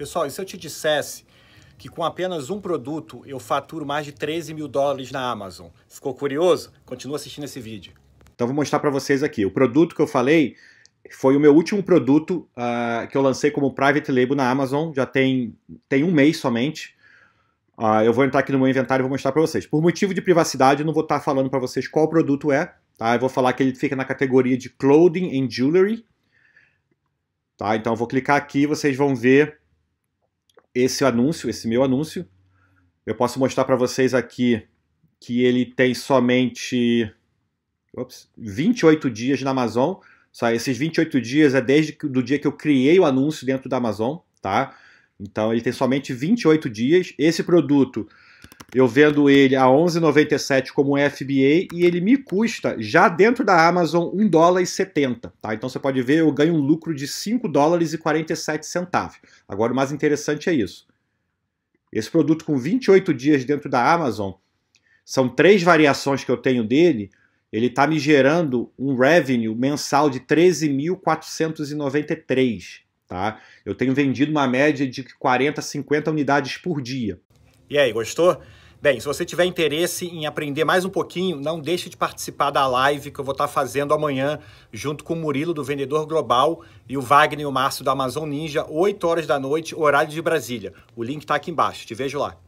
Pessoal, e se eu te dissesse que com apenas um produto eu faturo mais de 13 mil dólares na Amazon? Ficou curioso? Continua assistindo esse vídeo. Então vou mostrar para vocês aqui. O produto que eu falei foi o meu último produto uh, que eu lancei como private label na Amazon. Já tem, tem um mês somente. Uh, eu vou entrar aqui no meu inventário e vou mostrar para vocês. Por motivo de privacidade, eu não vou estar tá falando para vocês qual produto é. Tá? Eu vou falar que ele fica na categoria de Clothing and Jewelry. Tá? Então eu vou clicar aqui e vocês vão ver esse anúncio, esse meu anúncio. Eu posso mostrar para vocês aqui que ele tem somente ops, 28 dias na Amazon. Só esses 28 dias é desde o do dia que eu criei o anúncio dentro da Amazon, tá? Então ele tem somente 28 dias. Esse produto eu vendo ele a 11,97 como FBA e ele me custa, já dentro da Amazon, 1 dólar e 70, tá? Então você pode ver, eu ganho um lucro de 5 dólares e 47 centavos. Agora o mais interessante é isso. Esse produto com 28 dias dentro da Amazon, são três variações que eu tenho dele, ele está me gerando um revenue mensal de 13.493, tá? Eu tenho vendido uma média de 40, 50 unidades por dia. E aí, gostou? Bem, se você tiver interesse em aprender mais um pouquinho, não deixe de participar da live que eu vou estar fazendo amanhã, junto com o Murilo do Vendedor Global e o Wagner e o Márcio da Amazon Ninja, 8 horas da noite, horário de Brasília. O link está aqui embaixo. Te vejo lá.